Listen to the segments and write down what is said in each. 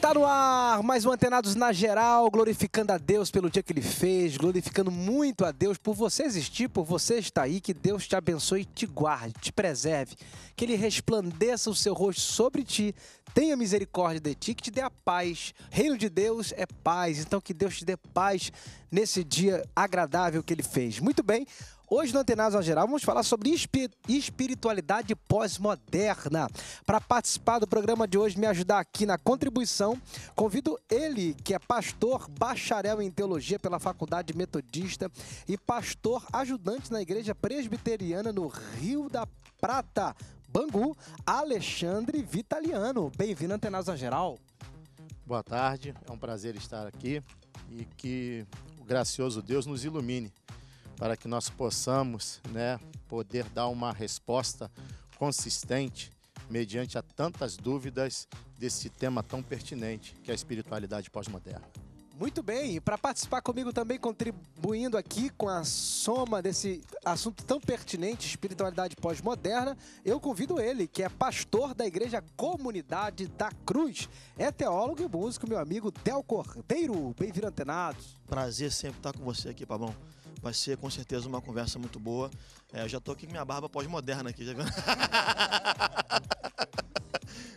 Tá no ar, mais um Antenados na Geral, glorificando a Deus pelo dia que ele fez, glorificando muito a Deus por você existir, por você estar aí, que Deus te abençoe, te guarde, te preserve, que ele resplandeça o seu rosto sobre ti, tenha misericórdia de ti, que te dê a paz. Reino de Deus é paz, então que Deus te dê paz nesse dia agradável que ele fez. Muito bem, Hoje no Antenados Geral vamos falar sobre espiritualidade pós-moderna. Para participar do programa de hoje, me ajudar aqui na contribuição, convido ele, que é pastor, bacharel em teologia pela Faculdade Metodista e pastor ajudante na Igreja Presbiteriana no Rio da Prata, Bangu, Alexandre Vitaliano. Bem-vindo Antenados Geral. Boa tarde, é um prazer estar aqui e que o gracioso Deus nos ilumine para que nós possamos né, poder dar uma resposta consistente mediante a tantas dúvidas desse tema tão pertinente que é a espiritualidade pós-moderna. Muito bem, e para participar comigo também, contribuindo aqui com a soma desse assunto tão pertinente, espiritualidade pós-moderna, eu convido ele, que é pastor da Igreja Comunidade da Cruz. É teólogo e músico, meu amigo Del Cordeiro. Bem-vindo, antenados. Prazer sempre estar com você aqui, Pabão. Vai ser com certeza uma conversa muito boa. É, já tô aqui com minha barba pós-moderna aqui, já viu?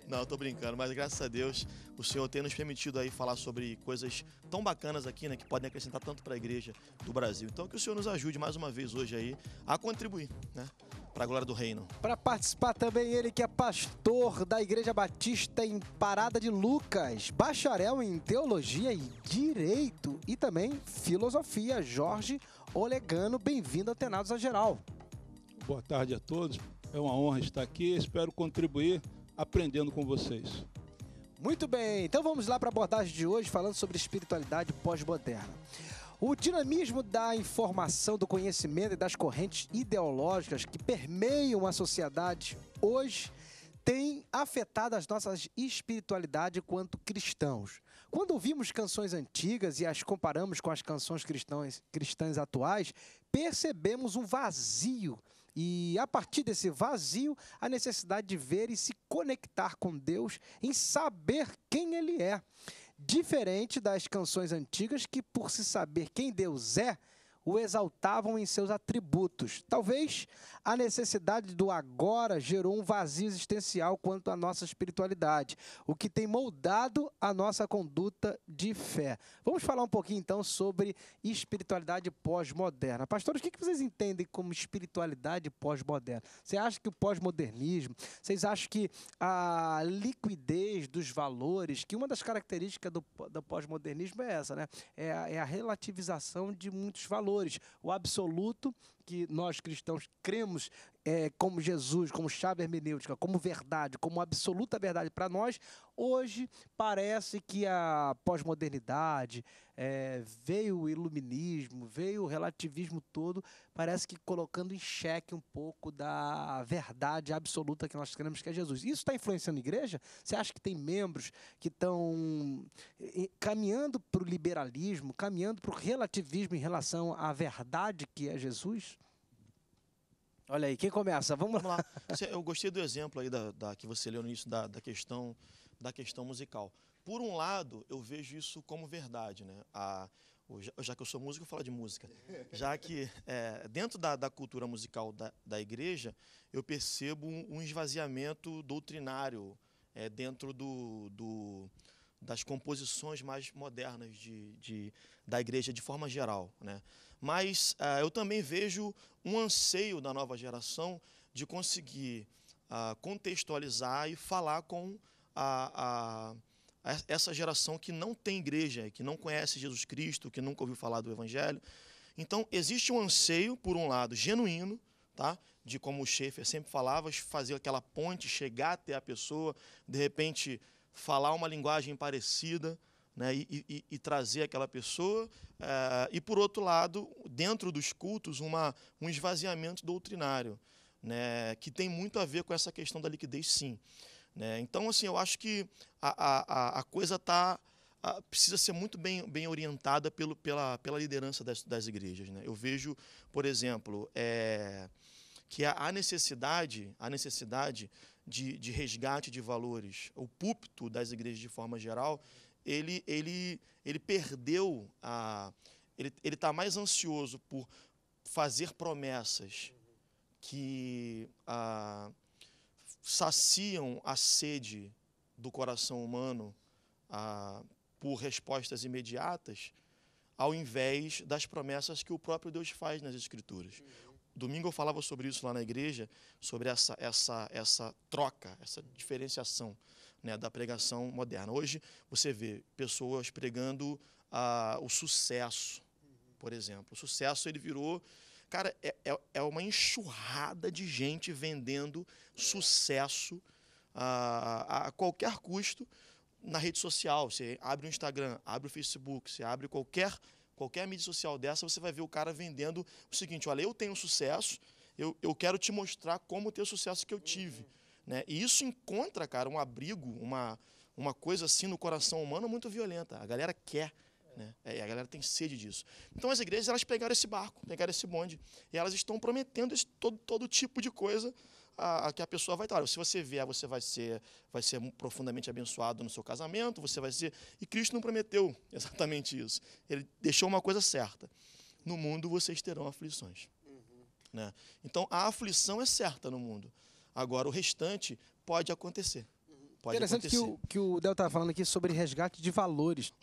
Não, tô brincando, mas graças a Deus o Senhor tem nos permitido aí falar sobre coisas tão bacanas aqui, né, que podem acrescentar tanto para a igreja do Brasil. Então que o Senhor nos ajude mais uma vez hoje aí a contribuir, né? Para a glória do reino. Para participar também ele que é pastor da Igreja Batista em Parada de Lucas, bacharel em teologia e direito e também filosofia, Jorge Olegano, bem-vindo ao Tenados a Geral. Boa tarde a todos, é uma honra estar aqui, espero contribuir aprendendo com vocês. Muito bem, então vamos lá para a abordagem de hoje falando sobre espiritualidade pós-moderna. O dinamismo da informação, do conhecimento e das correntes ideológicas que permeiam a sociedade hoje tem afetado as nossas espiritualidade quanto cristãos. Quando ouvimos canções antigas e as comparamos com as canções cristãs, cristãs atuais, percebemos um vazio. E a partir desse vazio, a necessidade de ver e se conectar com Deus, em saber quem Ele é. Diferente das canções antigas, que por se saber quem Deus é, o exaltavam em seus atributos. Talvez a necessidade do agora gerou um vazio existencial quanto à nossa espiritualidade, o que tem moldado a nossa conduta de fé. Vamos falar um pouquinho então sobre espiritualidade pós-moderna. Pastores, o que vocês entendem como espiritualidade pós-moderna? Você acha que o pós-modernismo, vocês acham que a liquidez dos valores, que uma das características do, do pós-modernismo é essa, né? É a, é a relativização de muitos valores valores, o absoluto que nós cristãos cremos é, como Jesus, como chave hermenêutica, como verdade, como absoluta verdade para nós, hoje parece que a pós-modernidade, é, veio o iluminismo, veio o relativismo todo, parece que colocando em xeque um pouco da verdade absoluta que nós queremos que é Jesus. Isso está influenciando a igreja? Você acha que tem membros que estão caminhando para o liberalismo, caminhando para o relativismo em relação à verdade que é Jesus? Olha aí, quem começa? Vamos, Vamos lá. Eu gostei do exemplo aí da, da que você leu no início da, da, questão, da questão musical. Por um lado, eu vejo isso como verdade, né? A, já que eu sou músico, eu falo de música. Já que é, dentro da, da, cultura musical da, da igreja, eu percebo um, um esvaziamento doutrinário é, dentro do, do, das composições mais modernas de, de, da igreja de forma geral. Né? mas ah, eu também vejo um anseio da nova geração de conseguir ah, contextualizar e falar com a, a, a essa geração que não tem igreja, que não conhece Jesus Cristo, que nunca ouviu falar do Evangelho. Então, existe um anseio, por um lado, genuíno, tá? de como o Schaefer sempre falava, fazer aquela ponte, chegar até a pessoa, de repente falar uma linguagem parecida, né, e, e, e, trazer aquela pessoa, eh, e por outro lado, dentro dos cultos, uma, um esvaziamento doutrinário, né, que tem muito a ver com essa questão da liquidez, sim. Né. Então, assim, eu acho que a, a, a coisa tá, a, precisa ser muito bem, bem orientada pelo, pela, pela liderança das, das igrejas. Né. Eu vejo, por exemplo, é, que a necessidade, a necessidade de, de resgate de valores. O púlpito das igrejas, de forma geral, ele, ele, ele perdeu a. Ele está mais ansioso por fazer promessas que a, ah, saciam a sede do coração humano a, ah, por respostas imediatas, ao invés das promessas que o próprio Deus faz nas Escrituras. Uhum. Domingo eu falava sobre isso lá na igreja, sobre essa, essa, essa troca, essa diferenciação né, da pregação moderna. Hoje você vê pessoas pregando ah, o sucesso, por exemplo. O sucesso ele virou. Cara, é, é, é uma enxurrada de gente vendendo sucesso ah, a, a qualquer custo na rede social. Você abre o Instagram, abre o Facebook, você abre qualquer, qualquer mídia social dessa, você vai ver o cara vendendo o seguinte: olha, eu tenho sucesso, eu, eu quero te mostrar como ter o sucesso que eu tive. Uhum. Né? E isso encontra, cara, um abrigo, uma, uma coisa assim no coração humano muito violenta. A galera quer. Né? É, a galera tem sede disso. Então as igrejas elas pegaram esse barco, pegaram esse bonde, e elas estão prometendo esse, todo, todo tipo de coisa a, a que a pessoa vai estar. Se você vier, você vai ser, vai ser profundamente abençoado no seu casamento, você vai ser. E Cristo não prometeu exatamente isso. Ele deixou uma coisa certa: no mundo vocês terão aflições. Uhum. Né? Então a aflição é certa no mundo. Agora, o restante pode acontecer. Pode Interessante acontecer. Que, o, que o Del estava tá falando aqui sobre resgate de valores.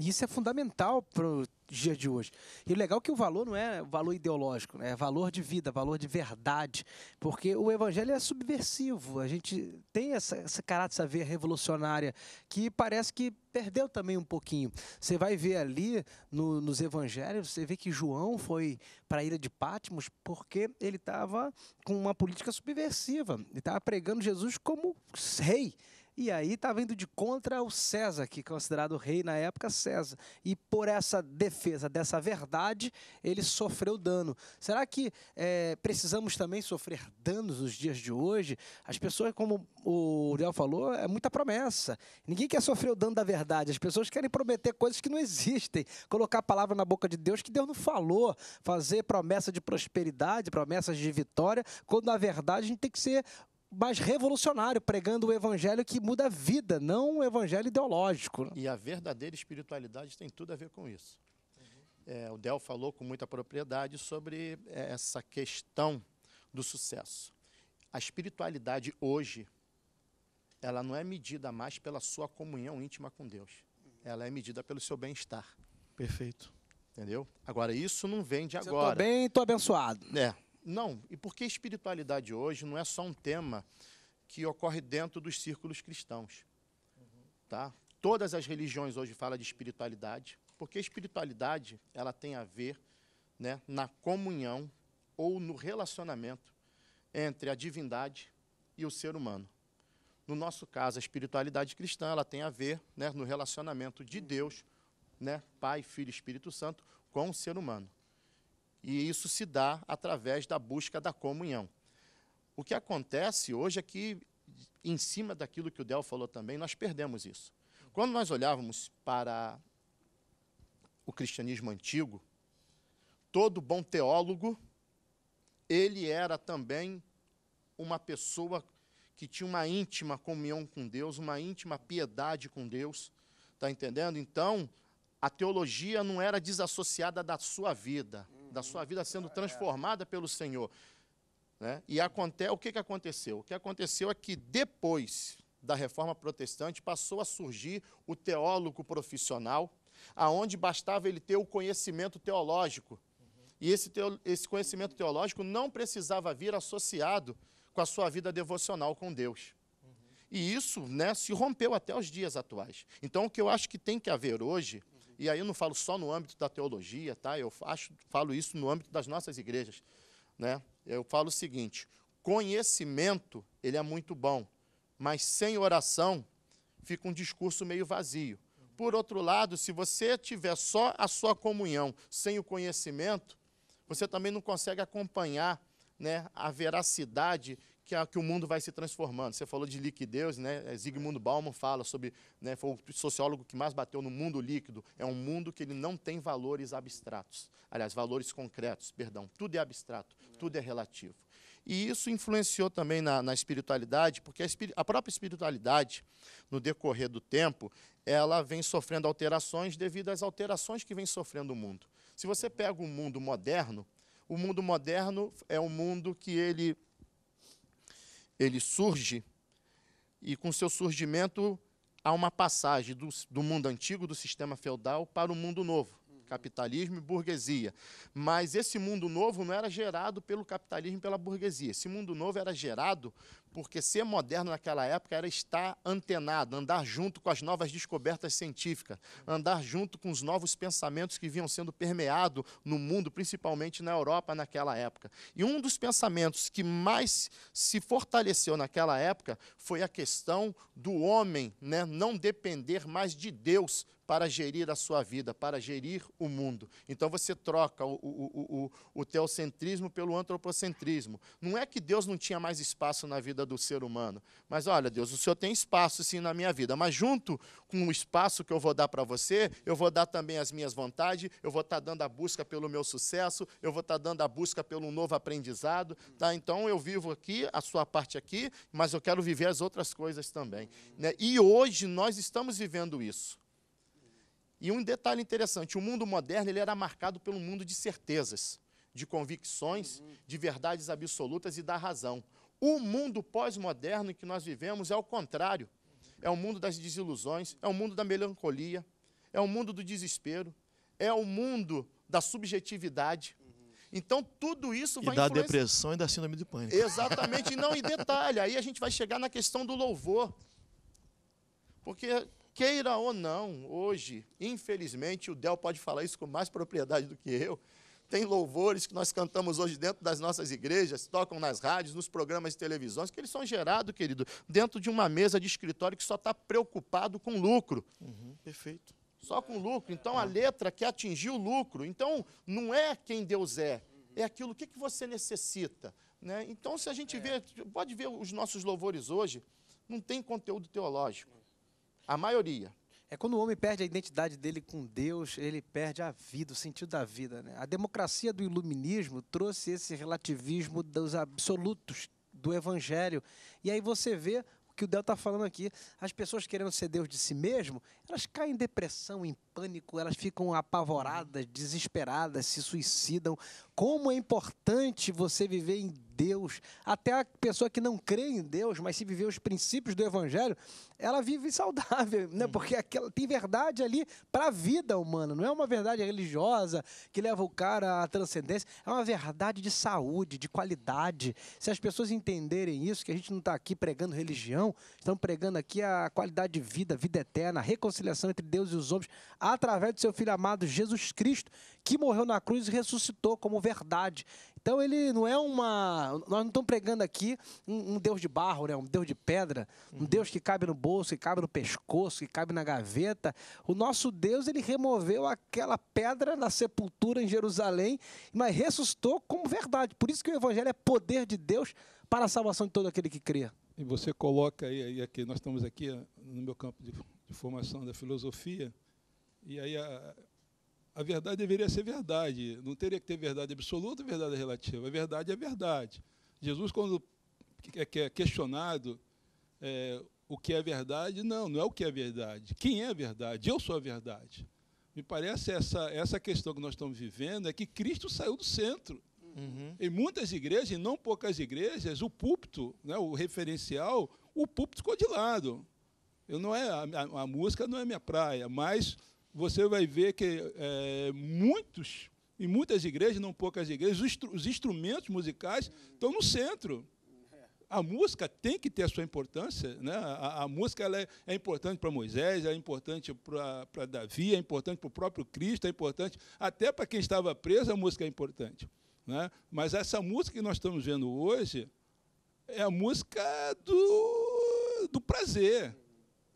Isso é fundamental para o dia de hoje. E o legal é que o valor não é valor ideológico, né? é valor de vida, valor de verdade, porque o evangelho é subversivo, a gente tem essa, essa caráter, essa veia revolucionária que parece que perdeu também um pouquinho. Você vai ver ali no, nos evangelhos, você vê que João foi para a ilha de Patmos porque ele estava com uma política subversiva, ele estava pregando Jesus como rei. E aí estava tá indo de contra o César, que é considerado rei na época, César. E por essa defesa dessa verdade, ele sofreu dano. Será que é, precisamos também sofrer danos nos dias de hoje? As pessoas, como o Uriel falou, é muita promessa. Ninguém quer sofrer o dano da verdade. As pessoas querem prometer coisas que não existem. Colocar a palavra na boca de Deus que Deus não falou. Fazer promessa de prosperidade, promessas de vitória, quando na verdade a gente tem que ser mas revolucionário, pregando o evangelho que muda a vida, não o evangelho ideológico. E a verdadeira espiritualidade tem tudo a ver com isso. Uhum. É, o Del falou com muita propriedade sobre é, essa questão do sucesso. A espiritualidade hoje, ela não é medida mais pela sua comunhão íntima com Deus. Ela é medida pelo seu bem-estar. Perfeito. Entendeu? Agora, isso não vem de agora. Estou bem, estou abençoado. É, não, e porque espiritualidade hoje não é só um tema que ocorre dentro dos círculos cristãos. Tá? Todas as religiões hoje falam de espiritualidade, porque espiritualidade ela tem a ver né, na comunhão ou no relacionamento entre a divindade e o ser humano. No nosso caso, a espiritualidade cristã ela tem a ver né, no relacionamento de Deus, né, Pai, Filho e Espírito Santo, com o ser humano. E isso se dá através da busca da comunhão. O que acontece hoje é que, em cima daquilo que o Del falou também, nós perdemos isso. Quando nós olhávamos para o cristianismo antigo, todo bom teólogo, ele era também uma pessoa que tinha uma íntima comunhão com Deus, uma íntima piedade com Deus. Está entendendo? Então, a teologia não era desassociada da sua vida da sua vida sendo transformada pelo Senhor. Né? E aconte... o que, que aconteceu? O que aconteceu é que depois da reforma protestante passou a surgir o teólogo profissional, aonde bastava ele ter o conhecimento teológico. E esse, teo... esse conhecimento teológico não precisava vir associado com a sua vida devocional com Deus. E isso né, se rompeu até os dias atuais. Então, o que eu acho que tem que haver hoje e aí eu não falo só no âmbito da teologia, tá? eu acho, falo isso no âmbito das nossas igrejas. Né? Eu falo o seguinte, conhecimento ele é muito bom, mas sem oração fica um discurso meio vazio. Por outro lado, se você tiver só a sua comunhão sem o conhecimento, você também não consegue acompanhar né, a veracidade que, a, que o mundo vai se transformando. Você falou de liquidez, né? É, Zygmunt Bauman fala sobre, né, foi o sociólogo que mais bateu no mundo líquido. É um mundo que ele não tem valores abstratos. Aliás, valores concretos, perdão. Tudo é abstrato, tudo é relativo. E isso influenciou também na, na espiritualidade, porque a, espir a própria espiritualidade, no decorrer do tempo, ela vem sofrendo alterações devido às alterações que vem sofrendo o mundo. Se você pega o mundo moderno, o mundo moderno é um mundo que ele ele surge, e com seu surgimento há uma passagem do, do mundo antigo, do sistema feudal, para o mundo novo, capitalismo e burguesia. Mas esse mundo novo não era gerado pelo capitalismo e pela burguesia. Esse mundo novo era gerado porque ser moderno naquela época era estar antenado, andar junto com as novas descobertas científicas, andar junto com os novos pensamentos que vinham sendo permeados no mundo, principalmente na Europa naquela época. E um dos pensamentos que mais se fortaleceu naquela época foi a questão do homem né, não depender mais de Deus para gerir a sua vida, para gerir o mundo. Então você troca o, o, o, o teocentrismo pelo antropocentrismo. Não é que Deus não tinha mais espaço na vida vida do ser humano. Mas olha, Deus, o Senhor tem espaço sim na minha vida, mas junto com o espaço que eu vou dar para você, eu vou dar também as minhas vontades, eu vou estar tá dando a busca pelo meu sucesso, eu vou estar tá dando a busca pelo novo aprendizado. Tá? Então eu vivo aqui, a sua parte aqui, mas eu quero viver as outras coisas também. Né? E hoje nós estamos vivendo isso. E um detalhe interessante, o mundo moderno ele era marcado pelo mundo de certezas, de convicções, de verdades absolutas e da razão. O mundo pós-moderno que nós vivemos é o contrário. É o mundo das desilusões, é o mundo da melancolia, é o mundo do desespero, é o mundo da subjetividade. Então tudo isso e vai da depressão e da síndrome de pânico. Exatamente, não em detalhe. Aí a gente vai chegar na questão do louvor. Porque queira ou não, hoje, infelizmente, o Del pode falar isso com mais propriedade do que eu. Tem louvores que nós cantamos hoje dentro das nossas igrejas, tocam nas rádios, nos programas de televisões, que eles são gerados, querido, dentro de uma mesa de escritório que só está preocupado com lucro. Uhum, perfeito. Só com lucro. Então a letra que atingiu o lucro. Então não é quem Deus é, é aquilo que, que você necessita. Né? Então, se a gente é. vê, pode ver os nossos louvores hoje, não tem conteúdo teológico. A maioria. É quando o homem perde a identidade dele com Deus, ele perde a vida, o sentido da vida. Né? A democracia do iluminismo trouxe esse relativismo dos absolutos do evangelho. E aí você vê o que o Del está falando aqui, as pessoas querendo ser Deus de si mesmo elas caem em depressão, em pânico, elas ficam apavoradas, desesperadas, se suicidam. Como é importante você viver em Deus. Até a pessoa que não crê em Deus, mas se viver os princípios do Evangelho, ela vive saudável, né? Uhum. porque aquela, tem verdade ali para a vida humana. Não é uma verdade religiosa que leva o cara à transcendência. É uma verdade de saúde, de qualidade. Se as pessoas entenderem isso, que a gente não está aqui pregando religião, estamos pregando aqui a qualidade de vida, vida eterna, reconciliação reconciliação entre Deus e os homens através do seu filho amado Jesus Cristo, que morreu na cruz e ressuscitou como verdade. Então ele não é uma. Nós não estamos pregando aqui um, um Deus de barro, né? um Deus de pedra, um uhum. Deus que cabe no bolso, que cabe no pescoço, que cabe na gaveta. O nosso Deus, ele removeu aquela pedra na sepultura em Jerusalém, mas ressuscitou como verdade. Por isso que o Evangelho é poder de Deus para a salvação de todo aquele que crê. E você coloca aí, aí aqui, nós estamos aqui no meu campo de de formação da filosofia, e aí a, a verdade deveria ser verdade, não teria que ter verdade absoluta verdade relativa, a verdade é verdade. Jesus, quando é questionado é, o que é verdade, não, não é o que é verdade, quem é a verdade, eu sou a verdade. Me parece essa, essa questão que nós estamos vivendo é que Cristo saiu do centro. Uhum. Em muitas igrejas, e não poucas igrejas, o púlpito, né, o referencial, o púlpito ficou de lado. Eu não é, a, a, música não é minha praia, mas você vai ver que é, muitos, e muitas igrejas, não poucas igrejas, os, os instrumentos musicais estão no centro a música tem que ter a sua importância. Né? A, a música ela é, é importante para Moisés, é importante para Davi, é importante para o próprio Cristo, é importante até para quem estava preso, a música é importante. Né? Mas essa música que nós estamos vendo hoje é a música do, do prazer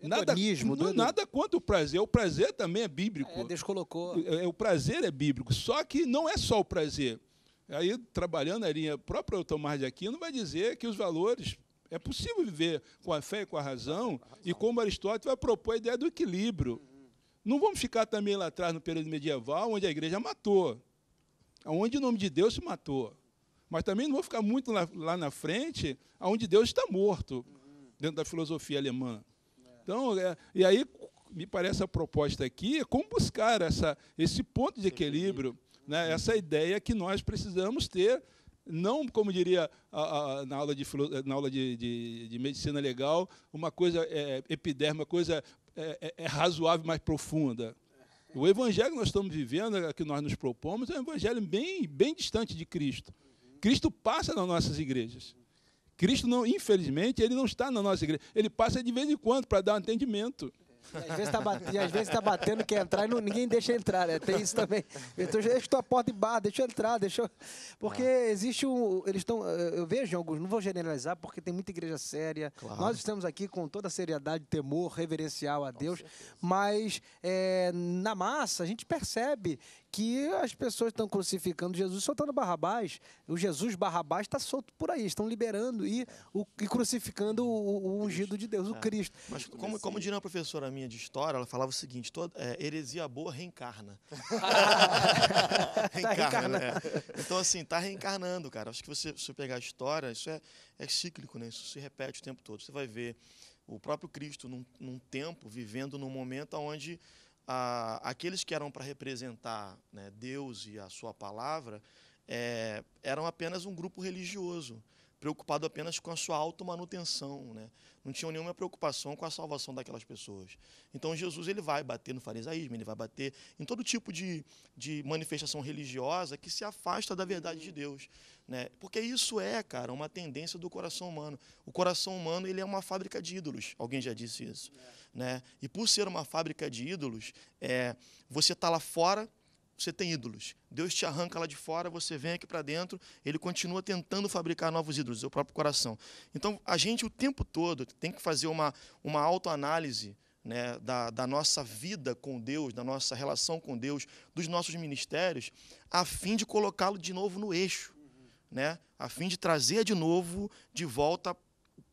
nada, não, nada o prazer. O prazer também é bíblico. É, Deus colocou. É, é, o, prazer é bíblico. Só que não é só o prazer. Aí, trabalhando a linha própria Tomás de Aquino, vai dizer que os valores. É possível viver com a fé e com a razão, a razão. e como Aristóteles vai propor a ideia do equilíbrio. Uhum. Não vamos ficar também lá atrás no período medieval, onde a igreja matou, onde o nome de Deus se matou. Mas também não vou ficar muito lá, lá na frente, onde Deus está morto, uhum. dentro da filosofia alemã. Então, é, e aí, me parece a proposta aqui é como buscar essa, esse ponto de equilíbrio, né? essa ideia que nós precisamos ter, não, como diria a, a, na aula, de, na aula de, de, de medicina legal, uma coisa é, epiderme, uma coisa é, é, é razoável, mais profunda. O evangelho que nós estamos vivendo, que nós nos propomos, é um evangelho bem, bem distante de Cristo. Cristo passa nas nossas igrejas. Cristo, não, infelizmente, ele não está na nossa igreja. Ele passa de vez em quando para dar um atendimento. E às vezes está batendo, tá batendo, quer entrar e não, ninguém deixa entrar, né? Tem isso também. Eu tô, deixa tua porta de bar, deixa eu entrar, deixa eu... Porque existe um. Eles estão. Eh, eu vejo alguns, não vou generalizar, porque tem muita igreja séria. Claro. Nós estamos aqui com toda a seriedade, temor, reverencial a Deus. Mas é, na massa a gente percebe que as pessoas estão crucificando Jesus, soltando Barrabás. O Jesus Barrabás está solto por aí, estão liberando e, o, e crucificando o, o ungido de Deus, é. o Cristo. Mas como, como diria uma professora minha de história, ela falava o seguinte, toda, é, heresia boa reencarna. Tá reencarna, tá Né? Então, assim, está reencarnando, cara. Acho que você, se você pegar a história, isso é, é cíclico, né? Isso se repete o tempo todo. Você vai ver o próprio Cristo num, num tempo, vivendo num momento onde a, aqueles que eram para representar né, Deus e a sua palavra é, eram apenas um grupo religioso preocupado apenas com a sua auto-manutenção, né? não tinham nenhuma preocupação com a salvação daquelas pessoas. Então Jesus ele vai bater no farisaísmo, ele vai bater em todo tipo de, de manifestação religiosa que se afasta da verdade de Deus. Né? Porque isso é, cara, uma tendência do coração humano. O coração humano ele é uma fábrica de ídolos, alguém já disse isso. É. Né? E por ser uma fábrica de ídolos, é, você está lá fora você tem ídolos. Deus te arranca lá de fora, você vem aqui para dentro, ele continua tentando fabricar novos ídolos, o próprio coração. Então, a gente o tempo todo tem que fazer uma, uma autoanálise né, da, da nossa vida com Deus, da nossa relação com Deus, dos nossos ministérios, a fim de colocá-lo de novo no eixo. Né, a fim de trazer de novo de volta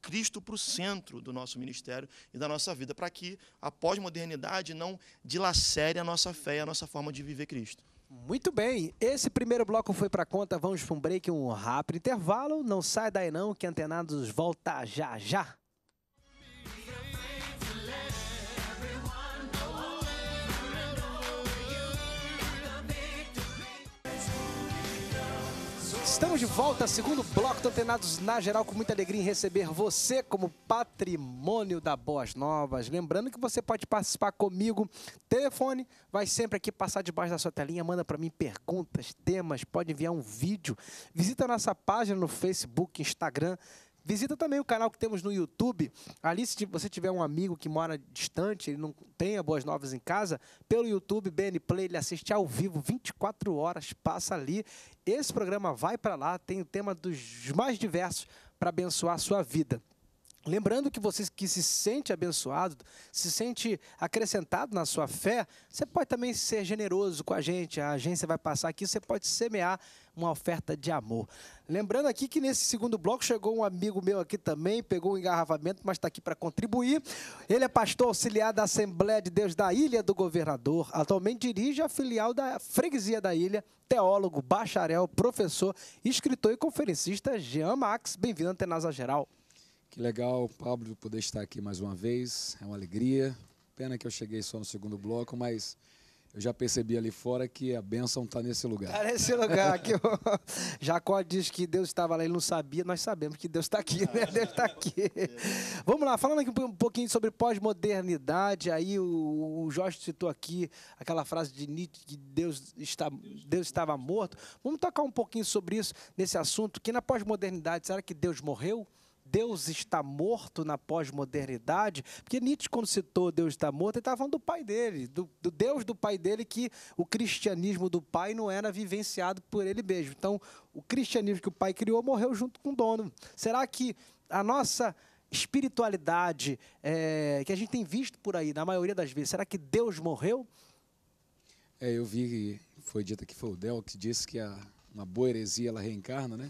Cristo para o centro do nosso ministério e da nossa vida, para que a pós-modernidade não dilacere a nossa fé e a nossa forma de viver Cristo. Muito bem, esse primeiro bloco foi para conta, vamos para um break, um rápido intervalo, não sai daí não, que Antenados volta já já. Estamos de volta, segundo bloco do Antenados na Geral, com muita alegria em receber você como patrimônio da Boas Novas. Lembrando que você pode participar comigo, telefone vai sempre aqui passar debaixo da sua telinha, manda para mim perguntas, temas, pode enviar um vídeo. Visita nossa página no Facebook, Instagram, Visita também o canal que temos no YouTube. Ali, se você tiver um amigo que mora distante, ele não tenha boas novas em casa, pelo YouTube, BN Play, ele assiste ao vivo, 24 horas, passa ali. Esse programa vai para lá, tem o tema dos mais diversos para abençoar a sua vida. Lembrando que você que se sente abençoado, se sente acrescentado na sua fé, você pode também ser generoso com a gente. A agência vai passar aqui, você pode semear uma oferta de amor. Lembrando aqui que nesse segundo bloco chegou um amigo meu aqui também, pegou um engarrafamento, mas está aqui para contribuir. Ele é pastor auxiliar da Assembleia de Deus da Ilha do Governador. Atualmente dirige a filial da Freguesia da Ilha. Teólogo, bacharel, professor, escritor e conferencista Jean Max. Bem-vindo à Antenasa Geral. Que legal, Pablo, poder estar aqui mais uma vez. É uma alegria. Pena que eu cheguei só no segundo bloco, mas eu já percebi ali fora que a bênção está nesse lugar. Está nesse lugar. Que eu... Jacó diz que Deus estava lá, ele não sabia, nós sabemos que Deus está aqui, né? Deus está aqui. Vamos lá, falando aqui um pouquinho sobre pós-modernidade, aí o, Jorge citou aqui aquela frase de Nietzsche, que Deus, está, Deus estava morto. Vamos tocar um pouquinho sobre isso, nesse assunto, que na pós-modernidade, será que Deus morreu? Deus está morto na pós-modernidade, porque Nietzsche, quando citou Deus está morto, ele estava falando do pai dele, do, do, Deus do pai dele, que o cristianismo do pai não era vivenciado por ele mesmo. Então, o cristianismo que o pai criou morreu junto com o dono. Será que a nossa espiritualidade é, que a gente tem visto por aí, na maioria das vezes, será que Deus morreu? É, eu vi, foi dito que foi o Del que disse que a, uma boa heresia ela reencarna, né?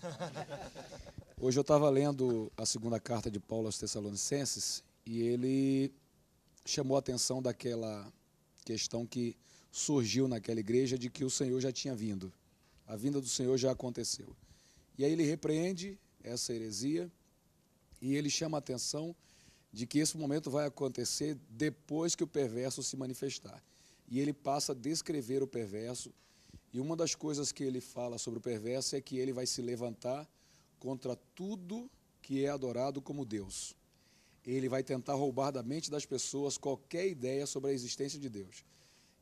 Hoje eu estava lendo a segunda carta de Paulo aos Tessalonicenses e ele chamou a atenção daquela questão que surgiu naquela igreja de que o Senhor já tinha vindo. A vinda do Senhor já aconteceu. E aí ele repreende essa heresia e ele chama a atenção de que esse momento vai acontecer depois que o perverso se manifestar. E ele passa a descrever o perverso. E uma das coisas que ele fala sobre o perverso é que ele vai se levantar contra tudo que é adorado como Deus. Ele vai tentar roubar da mente das pessoas qualquer ideia sobre a existência de Deus.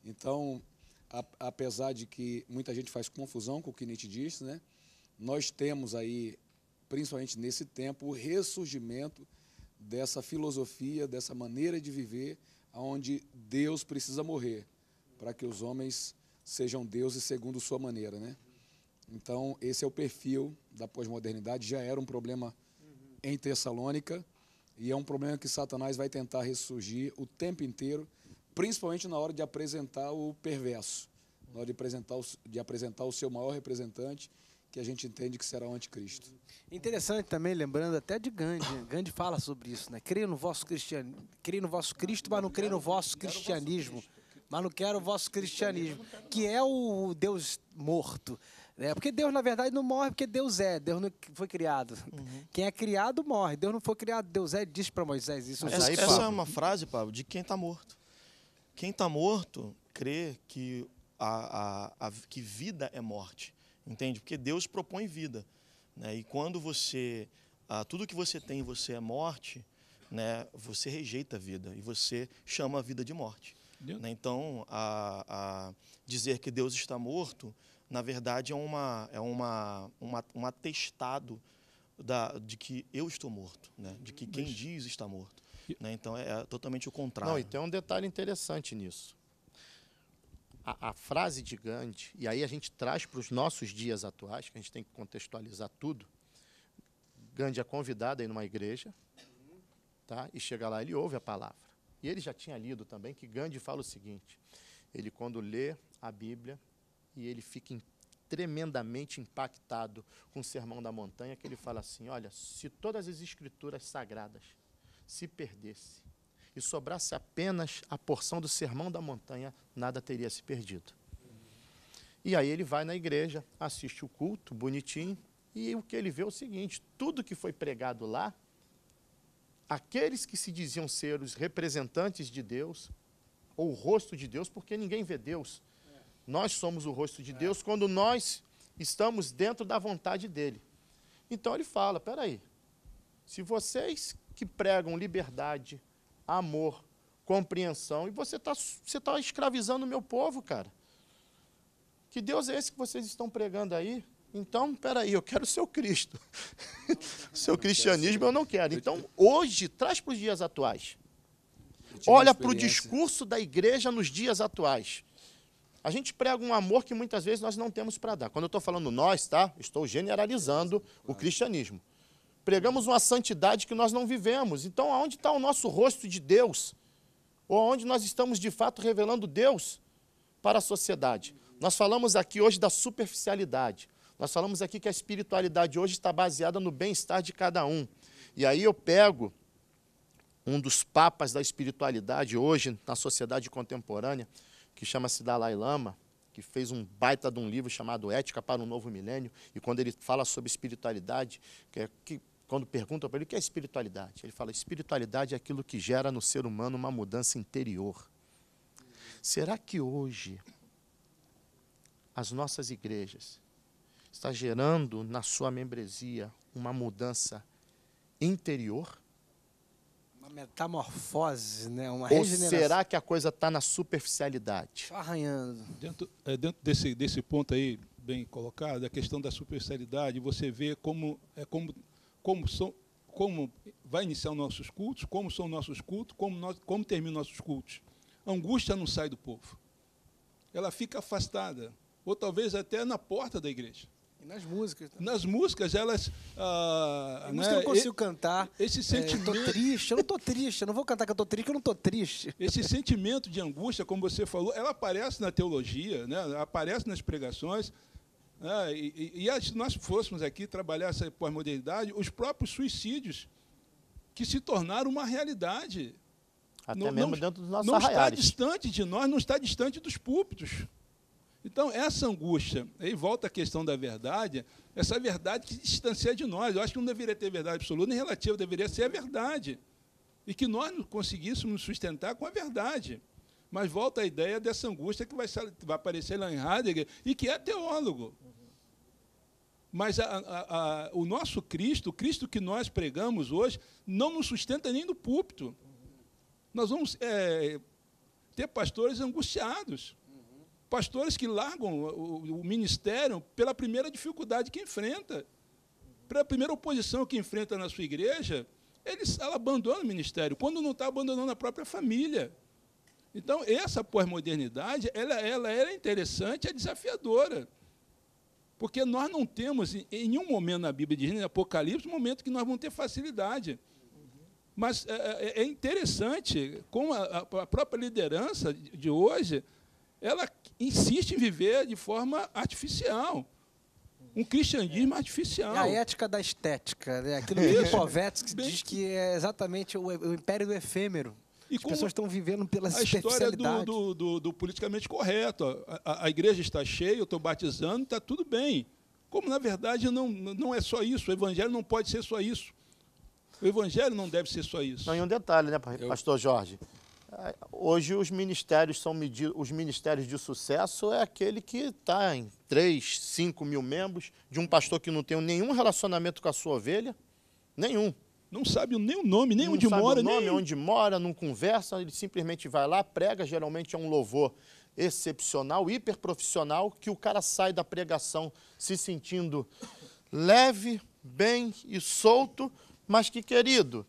Então, a, apesar de que muita gente faz confusão com o que Nietzsche diz, né? nós temos aí, principalmente nesse tempo, o ressurgimento dessa filosofia, dessa maneira de viver, onde Deus precisa morrer para que os homens sejam deuses segundo sua maneira, né? Então, esse é o perfil da pós-modernidade, já era um problema em Tessalônica e é um problema que Satanás vai tentar ressurgir o tempo inteiro, principalmente na hora de apresentar o perverso, na hora de apresentar o, de apresentar o seu maior representante, que a gente entende que será o anticristo. Interessante também, lembrando até de Gandhi. Né? Gandhi fala sobre isso, né? Creio no vosso, cristian... creio no vosso Cristo, mas não creio no vosso cristianismo. Mas não quero o vosso cristianismo, que é o Deus morto. É Porque Deus, na verdade, não morre porque Deus é. Deus não foi criado. Uhum. Quem é criado morre. Deus não foi criado. Deus é. Diz para Moisés isso. Essa, aí, essa é uma frase, Pablo, de quem está morto. Quem está morto crê que, a, a, a, que vida é morte. Entende? Porque Deus propõe vida. Né? E quando você. A, ah, tudo que você tem você é morte, né? você rejeita a vida. E você chama a vida de morte. Né? Então, a, a dizer que Deus está morto na verdade, é, uma, é uma, uma um atestado da, de que eu estou morto, né? de que quem diz está morto. Né? Então, é, é, totalmente o contrário. Não, e tem um detalhe interessante nisso. A, a frase de Gandhi, e aí a gente traz para os nossos dias atuais, que a gente tem que contextualizar tudo. Gandhi é convidado em numa igreja, tá? e chega lá, ele ouve a palavra. E ele já tinha lido também que Gandhi fala o seguinte: ele, quando lê a Bíblia, e ele fica tremendamente impactado com o Sermão da Montanha, que ele fala assim, olha, se todas as escrituras sagradas se perdessem e sobrasse apenas a porção do Sermão da Montanha, nada teria se perdido. E aí ele vai na igreja, assiste o culto, bonitinho, e o que ele vê é o seguinte, tudo que foi pregado lá, aqueles que se diziam ser os representantes de Deus, ou o rosto de Deus, porque ninguém vê Deus, nós somos o rosto de é. Deus quando nós estamos dentro da vontade dele. Então ele fala: peraí, se vocês que pregam liberdade, amor, compreensão, e você está você tá escravizando o meu povo, cara. Que Deus é esse que vocês estão pregando aí? Então, peraí, eu quero o seu Cristo. seu cristianismo eu não quero. Então, hoje, traz para os dias atuais. Olha para o discurso da igreja nos dias atuais. A gente prega um amor que muitas vezes nós não temos para dar. Quando eu estou falando nós, tá? Estou generalizando o cristianismo. Pregamos uma santidade que nós não vivemos. Então, aonde está o nosso rosto de Deus? Ou aonde nós estamos de fato revelando Deus para a sociedade? Nós falamos aqui hoje da superficialidade. Nós falamos aqui que a espiritualidade hoje está baseada no bem-estar de cada um. E aí eu pego um dos papas da espiritualidade hoje na sociedade contemporânea, que chama-se Dalai Lama, que fez um baita de um livro chamado Ética para o Novo Milênio, e quando ele fala sobre espiritualidade, que, é, que quando perguntam para ele o que é espiritualidade, ele fala: espiritualidade é aquilo que gera no ser humano uma mudança interior. Será que hoje as nossas igrejas está gerando na sua membresia uma mudança interior? Uma metamorfose, né? Uma Ou será que a coisa está na superficialidade? Só arranhando. Dentro, é, dentro desse, desse ponto aí, bem colocado, a questão da superficialidade, você vê como, é, como, como, são, como vai iniciar os nossos cultos, como são nossos cultos, como, nós, como terminam nossos cultos. A angústia não sai do povo. Ela fica afastada, ou talvez até na porta da igreja. E nas músicas. Também. Né? Nas músicas, elas. Ah, né, música eu não consigo e, cantar. Esse sentimento. É, eu tô triste, eu não tô triste, eu não vou cantar que eu tô triste, eu não tô triste. Esse sentimento de angústia, como você falou, ela aparece na teologia, né, aparece nas pregações. Né, e, e, e se nós fôssemos aqui trabalhar essa pós-modernidade, os próprios suicídios que se tornaram uma realidade. Até não, mesmo não, dentro dos nossos Não arraiares. está distante de nós, não está distante dos púlpitos. Então, essa angústia, aí volta a questão da verdade, essa verdade que se distancia de nós. Eu acho que não deveria ter verdade absoluta nem relativa, deveria ser a verdade. E que nós conseguíssemos nos sustentar com a verdade. Mas volta a ideia dessa angústia que vai, vai aparecer lá em Heidegger, e que é teólogo. Mas a, a, a, o nosso Cristo, o Cristo que nós pregamos hoje, não nos sustenta nem no púlpito. Nós vamos é, ter pastores angustiados. Pastores que largam o, o ministério pela primeira dificuldade que enfrenta, pela primeira oposição que enfrenta na sua igreja, eles, ela abandona o ministério, quando não está abandonando a própria família. Então, essa pós-modernidade, ela, ela era é interessante, é desafiadora. Porque nós não temos, em, nenhum momento na Bíblia de em né, Apocalipse, momento que nós vamos ter facilidade. Mas é, é, é interessante, como a, a, própria liderança de hoje, ela insiste em viver de forma artificial. Um cristianismo é. artificial. E a ética da estética, né? Aquilo que Lipovetsky diz que é exatamente o, o império do efêmero. E As pessoas estão vivendo pela A história do, do, do, do politicamente correto. A, a, a, igreja está cheia, eu estou batizando, está tudo bem. Como, na verdade, não, não é só isso. O evangelho não pode ser só isso. O evangelho não deve ser só isso. Não, e um detalhe, né, pastor eu... Jorge? Hoje os ministérios são medidos, os ministérios de sucesso é aquele que está em 3, 5 mil membros, de um pastor que não tem nenhum relacionamento com a sua ovelha, nenhum. Não sabe nem o nome, nem não onde mora. Não sabe o nome, nem... onde mora, não conversa, ele simplesmente vai lá, prega, geralmente é um louvor excepcional, hiperprofissional, que o cara sai da pregação se sentindo leve, bem e solto, mas que, querido,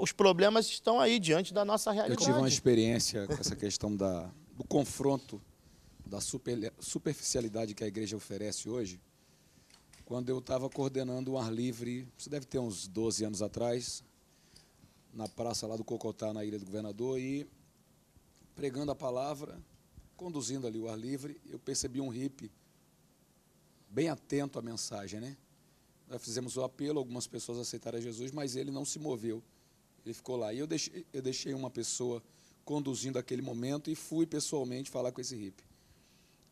os problemas estão aí diante da nossa realidade. Eu tive uma experiência com essa questão da, do confronto da super, superficialidade que a igreja oferece hoje, quando eu estava coordenando um ar livre, isso deve ter uns 12 anos atrás, na praça lá do Cocotá, na Ilha do Governador, e pregando a palavra, conduzindo ali o ar livre, eu percebi um hippie bem atento à mensagem, né? fizemos o apelo, algumas pessoas aceitaram Jesus, mas ele não se moveu. Ele ficou lá. E eu deixei, eu deixei uma pessoa conduzindo aquele momento e fui pessoalmente falar com esse hippie.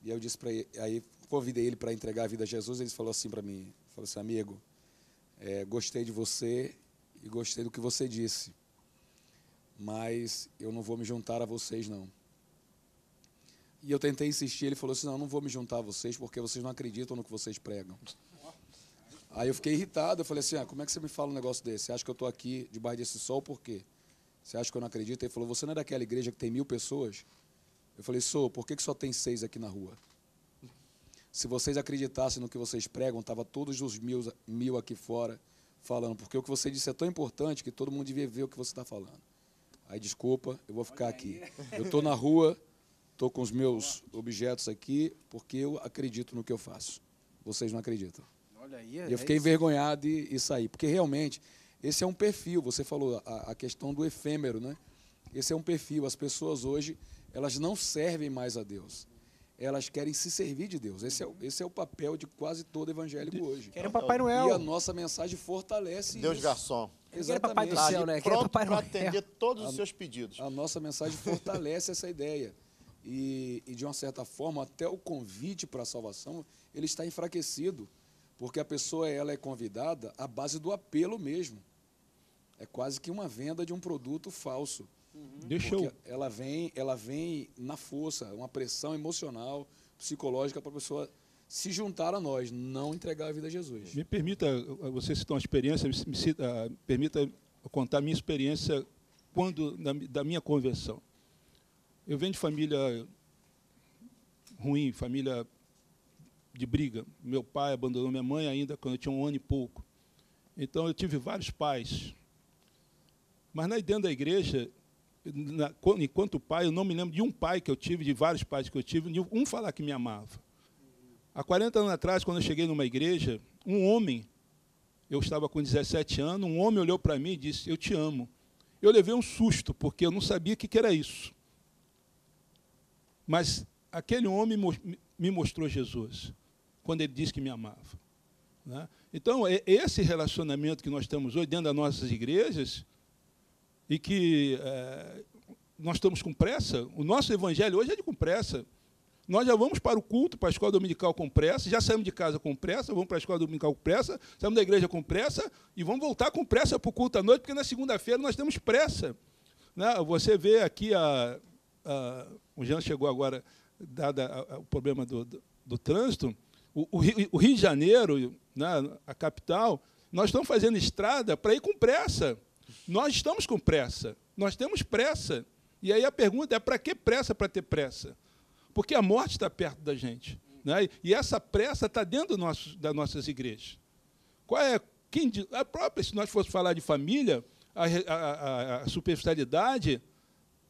E eu disse para ele, aí convidei ele para entregar a vida a Jesus, ele falou assim para mim, falou assim, amigo, é, gostei de você e gostei do que você disse, mas eu não vou me juntar a vocês não. E eu tentei insistir, ele falou assim, não, não vou me juntar a vocês porque vocês não acreditam no que vocês pregam. Aí eu fiquei irritado, eu falei assim, ah, como é que você me fala um negócio desse? Você acha que eu estou aqui debaixo desse sol por quê? Você acha que eu não acredito? Ele falou, você não é daquela igreja que tem mil pessoas? Eu falei, sou, por que, que só tem seis aqui na rua? Se vocês acreditassem no que vocês pregam, estava todos os mil, mil aqui fora falando, porque o que você disse é tão importante que todo mundo devia ver o que você está falando. Aí, desculpa, eu vou ficar aqui. Eu estou na rua, estou com os meus objetos aqui, porque eu acredito no que eu faço. Vocês não acreditam. Aí, eu é fiquei envergonhado e, e saí, porque realmente esse é um perfil. Você falou a, a, questão do efêmero, né? Esse é um perfil. As pessoas hoje elas não servem mais a Deus. Elas querem se servir de Deus. Esse é, esse é o papel de quase todo evangélico hoje. Querem o Papai Noel. E a nossa mensagem fortalece Deus isso. garçom. Exatamente. Papai do céu, né? Pronto para atender todos a, os seus pedidos. A nossa mensagem fortalece essa ideia. E, e, de uma certa forma, até o convite para a salvação, ele está enfraquecido porque a pessoa ela é convidada à base do apelo mesmo. É quase que uma venda de um produto falso. Uhum. Deixa eu... ela vem, ela vem na força, uma pressão emocional, psicológica para a pessoa se juntar a nós, não entregar a vida a Jesus. Me permita, eh, você citou uma experiência, me, cita, ah, permita contar a minha experiência quando da, da minha conversão. Eu venho de família ruim, família de briga. Meu pai abandonou minha mãe ainda quando eu tinha um ano e pouco. Então eu tive vários pais. Mas na dentro da igreja, na, enquanto pai, eu não me lembro de um pai que eu tive, de vários pais que eu tive, de um falar que me amava. Há 40 anos atrás, quando eu cheguei numa igreja, um homem, eu estava com 17 anos, um homem olhou para mim e disse: Eu te amo. Eu levei um susto, porque eu não sabia o que era isso. Mas aquele homem me mostrou Jesus quando ele disse que me amava. Né? Então, é esse relacionamento que nós temos hoje dentro das nossas igrejas, e que é, nós estamos com pressa, o nosso evangelho hoje é de com pressa. Nós já vamos para o culto, para a escola dominical com pressa, já saímos de casa com pressa, vamos para a escola dominical com pressa, saímos da igreja com pressa e vamos voltar com pressa para o culto à noite, porque na segunda-feira nós temos pressa. Né? Você vê aqui, a, a, o Jean chegou agora, dado a, a, o problema do, do, do trânsito, o, o, Rio, o Rio de Janeiro, né, a capital, nós estamos fazendo estrada para ir com pressa. Nós estamos com pressa. Nós temos pressa. E aí a pergunta é: para que pressa para ter pressa? Porque a morte está perto da gente. Né? E essa pressa está dentro nosso, das nossas igrejas. Qual é. Quem, a própria, se nós fosse falar de família, a, a, a superficialidade,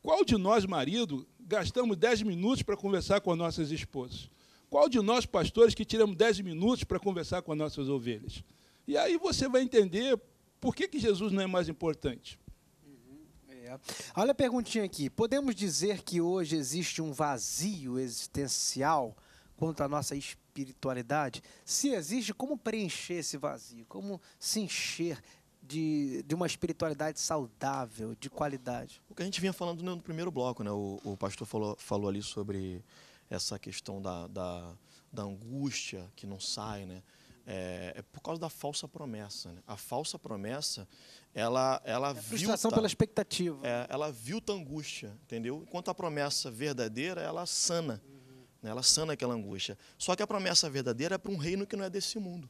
qual de nós, marido, gastamos 10 minutos para conversar com as nossas esposas? Qual de nós, pastores, que tiramos 10 minutos para conversar com as nossas ovelhas? E aí você vai entender por que, que Jesus não é mais importante. Uhum. É. Olha a perguntinha aqui. Podemos dizer que hoje existe um vazio existencial quanto à nossa espiritualidade? Se existe, como preencher esse vazio? Como se encher de, de uma espiritualidade saudável, de qualidade? O que a gente vinha falando no primeiro bloco, né? O, o pastor falou, falou ali sobre essa questão da, da, da angústia que não sai, né? É, é, por causa da falsa promessa. Né? A falsa promessa, ela, ela é viu. Frustração pela expectativa. É, ela viu a angústia, entendeu? Enquanto a promessa verdadeira, ela sana. Uhum. Né? Ela sana aquela angústia. Só que a promessa verdadeira é para um reino que não é desse mundo.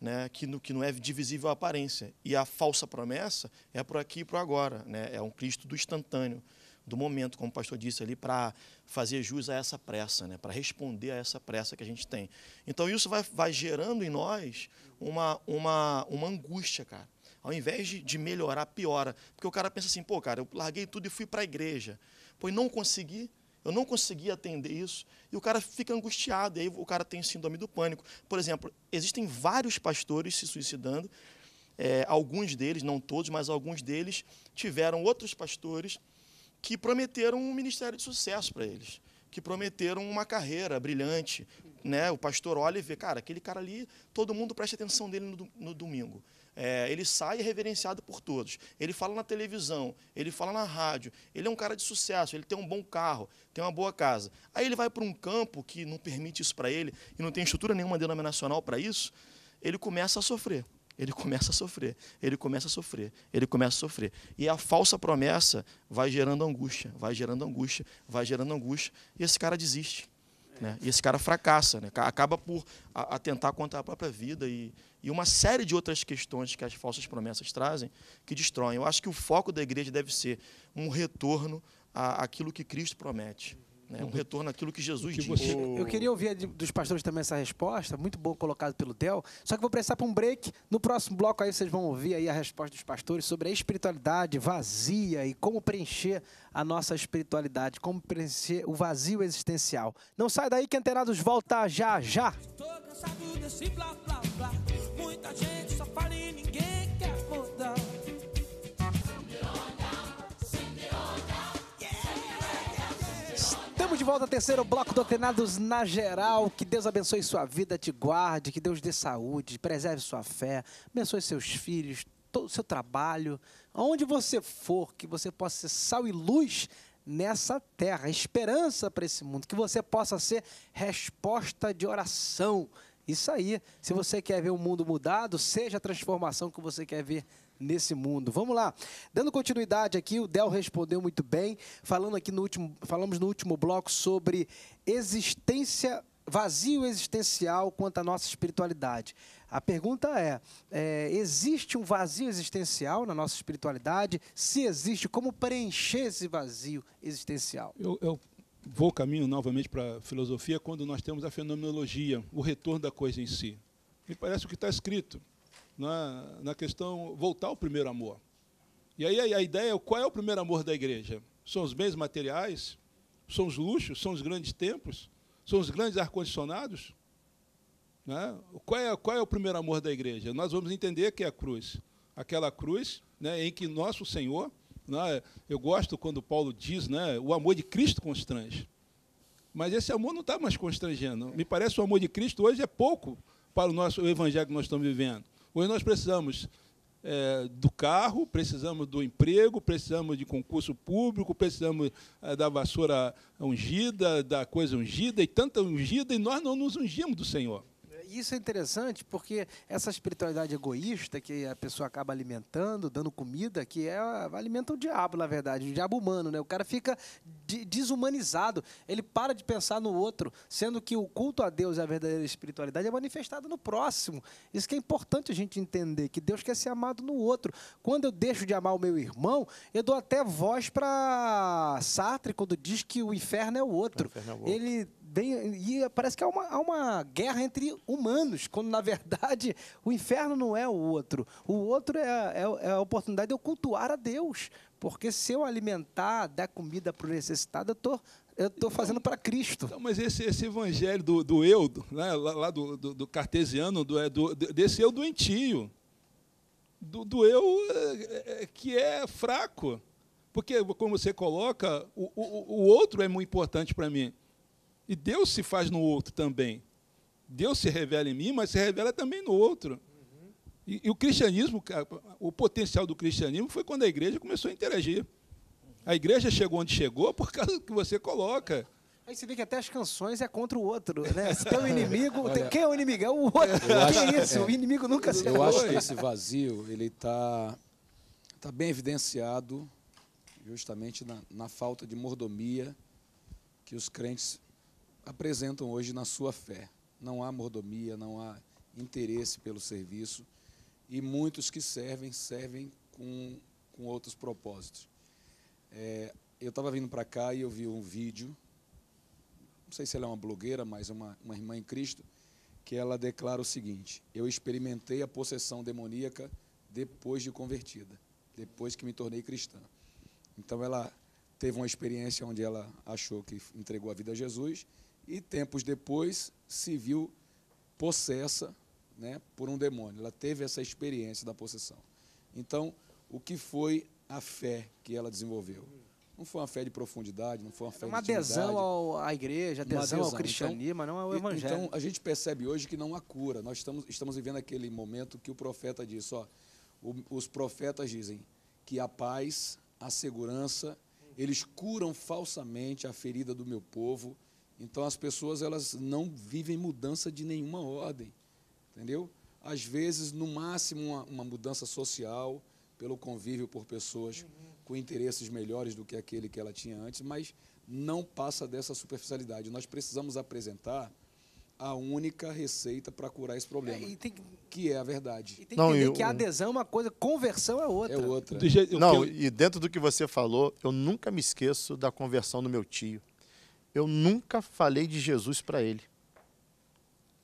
Né, que, no, que não é divisível à aparência. E a falsa promessa é por aqui e por agora. Né? É um Cristo do instantâneo, do momento, como o pastor disse ali, para fazer jus a essa pressa, né? para responder a essa pressa que a gente tem. Então isso vai, vai gerando em nós uma, uma, uma angústia, cara. Ao invés de, de melhorar, piora. Porque o cara pensa assim, pô, cara, eu larguei tudo e fui para a igreja. Pois não consegui, eu não consegui atender isso. E o cara fica angustiado, e aí o cara tem síndrome do pânico. Por exemplo, existem vários pastores se suicidando. É, alguns deles, não todos, mas alguns deles tiveram outros pastores que prometeram um ministério de sucesso para eles, que prometeram uma carreira brilhante. Né? O pastor olha e vê, cara, aquele cara ali, todo mundo presta atenção dele no, no domingo. É, ele sai reverenciado por todos. Ele fala na televisão, ele fala na rádio, ele é um cara de sucesso, ele tem um bom carro, tem uma boa casa. Aí ele vai para um campo que não permite isso para ele e não tem estrutura nenhuma denominacional para isso, ele começa a sofrer ele começa a sofrer, ele começa a sofrer, ele começa a sofrer. E a falsa promessa vai gerando angústia, vai gerando angústia, vai gerando angústia, e esse cara desiste. Né? E esse cara fracassa, né? acaba por atentar contra a própria vida e, e uma série de outras questões que as falsas promessas trazem que destroem. Eu acho que o foco da igreja deve ser um retorno àquilo que Cristo promete. Né? Uhum. Um retorno àquilo que Jesus que disse. Você... Eu queria ouvir dos pastores também essa resposta, muito bom colocado pelo Del. Só que vou precisar para um break. No próximo bloco aí vocês vão ouvir aí a resposta dos pastores sobre a espiritualidade vazia e como preencher a nossa espiritualidade, como preencher o vazio existencial. Não sai daí que Antenados volta já já. Estou cansado desse blá blá blá. Muita gente só fala em ninguém. Estamos de volta ao terceiro bloco Doutrinados na Geral. Que Deus abençoe sua vida, te guarde, que Deus dê saúde, preserve sua fé, abençoe seus filhos, todo o seu trabalho, aonde você for, que você possa ser sal e luz nessa terra, esperança para esse mundo, que você possa ser resposta de oração. Isso aí, se você quer ver o mundo mudado, seja a transformação que você quer ver nesse mundo. Vamos lá. Dando continuidade aqui, o Del respondeu muito bem, falando aqui no último, falamos no último bloco sobre existência vazio existencial quanto à nossa espiritualidade. A pergunta é, é, existe um vazio existencial na nossa espiritualidade? Se existe, como preencher esse vazio existencial? Eu, eu vou caminho novamente para a filosofia quando nós temos a fenomenologia, o retorno da coisa em si. Me parece o que está escrito na, na questão voltar ao primeiro amor. E aí a ideia é qual é o primeiro amor da igreja? São os bens materiais? São os luxos? São os grandes templos? São os grandes ar-condicionados? Né? Qual, é, qual é o primeiro amor da igreja? Nós vamos entender que é a cruz. Aquela cruz né, em que nosso Senhor, né, eu gosto quando Paulo diz, né, o amor de Cristo constrange. Mas esse amor não está mais constrangendo. Me parece que o amor de Cristo hoje é pouco para o nosso o evangelho que nós estamos vivendo. Hoje nós precisamos é, do carro, precisamos do emprego, precisamos de concurso público, precisamos é, da vassoura ungida, da coisa ungida, e tanta ungida, e nós não nos ungimos do Senhor isso é interessante porque essa espiritualidade egoísta que a pessoa acaba alimentando, dando comida, que é, alimenta o diabo, na verdade, o diabo humano, né? O cara fica desumanizado, ele para de pensar no outro, sendo que o culto a Deus e a verdadeira espiritualidade é manifestado no próximo. Isso que é importante a gente entender, que Deus quer ser amado no outro. Quando eu deixo de amar o meu irmão, eu dou até voz para Sartre quando diz que o inferno é o outro. O é o outro. Ele bem, e parece que há uma, há uma guerra entre humanos, quando na verdade o inferno não é o outro. O outro é, é, é a oportunidade de eu cultuar a Deus. Porque se eu alimentar, dar comida para o necessitado, eu estou então, fazendo para Cristo. Então, mas esse, esse evangelho do, do eu, né, lá, do, do, do, cartesiano, do, é do, desse eu doentio, do, do eu é, é, que é fraco. Porque, como você coloca, o, o, o outro é muito importante para mim. E Deus se faz no outro também. Deus se revela em mim, mas se revela também no outro. E, e o cristianismo, o potencial do cristianismo foi quando a igreja começou a interagir. A igreja chegou onde chegou por causa do que você coloca. Aí você vê que até as canções é contra o outro, né? Se tem um inimigo, Olha, tem... quem é o inimigo? É o outro. É que é isso? É, o inimigo nunca se Eu acho que esse vazio, ele está tá bem evidenciado justamente na, na falta de mordomia que os crentes apresentam hoje na sua fé. Não há mordomia, não há interesse pelo serviço e muitos que servem, servem com, com outros propósitos. É, eu estava vindo para cá e eu vi um vídeo, não sei se ela é uma blogueira, mas uma, uma irmã em Cristo, que ela declara o seguinte: Eu experimentei a possessão demoníaca depois de convertida, depois que me tornei cristã. Então ela teve uma experiência onde ela achou que entregou a vida a Jesus e tempos depois se viu possessa né, por um demônio. Ela teve essa experiência da possessão. Então, o que foi a fé que ela desenvolveu? Não foi uma fé de profundidade, não foi uma fé uma de adesão ao, à igreja, adesão, adesão, ao então, cristianismo, mas não ao é evangelho. Então, a gente percebe hoje que não há cura. Nós estamos, estamos vivendo aquele momento que o profeta diz, ó, o, os profetas dizem que a paz, a segurança, eles curam falsamente a ferida do meu povo, então as pessoas elas não vivem mudança de nenhuma ordem, entendeu? Às vezes no máximo uma, uma mudança social pelo convívio por pessoas uhum. com interesses melhores do que aquele que ela tinha antes, mas não passa dessa superficialidade. Nós precisamos apresentar a única receita para curar esse problema. É, que... que... é a verdade. E tem não, que entender que a adesão é uma coisa, conversão é outra. É outra. Jeito, não, eu... e dentro do que você falou, eu nunca me esqueço da conversão do meu tio eu nunca falei de Jesus para ele.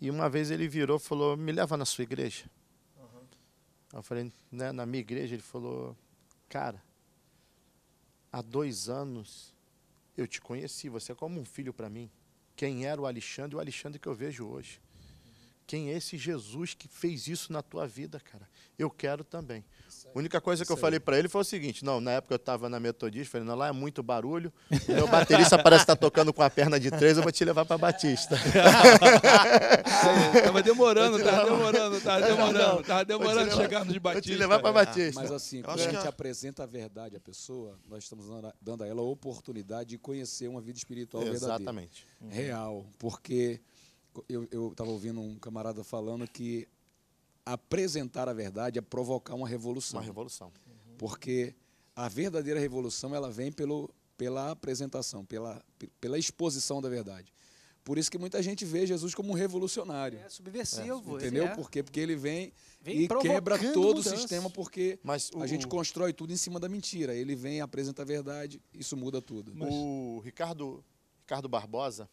E uma vez ele virou e falou, me leva na sua igreja. Uhum. Eu falei, né, na minha igreja, ele falou, cara, há dois anos eu te conheci, você é como um filho para mim. Quem era o Alexandre, o Alexandre que eu vejo hoje. Uhum. Quem é esse Jesus que fez isso na tua vida, cara? Eu quero também. A única coisa que eu falei para ele foi o seguinte: não, na época eu estava na Metodista, falei, não, lá é muito barulho. Meu baterista parece estar tá tocando com a perna de três, eu vou te levar para Batista. tava demorando, tava demorando, tava demorando, tava demorando chegarmos de Batista. Vou te levar para é. Batista. Mas assim, quando a gente é apresenta a verdade à pessoa, nós estamos dando a ela a oportunidade de conhecer uma vida espiritual verdadeira. Exatamente. Real. Porque eu estava ouvindo um camarada falando que apresentar a verdade, a é provocar uma revolução. Uma revolução. Uhum. Porque a verdadeira revolução ela vem pelo, pela apresentação, pela, pela exposição da verdade. Por isso que muita gente vê Jesus como um revolucionário. É subversivo. É, entendeu? É. Por quê? Porque ele vem, vem e quebra todo mudança. o sistema, porque o, a gente o... constrói tudo em cima da mentira. Ele vem, apresenta a verdade, isso muda tudo. Mas... O Ricardo, Ricardo Barbosa,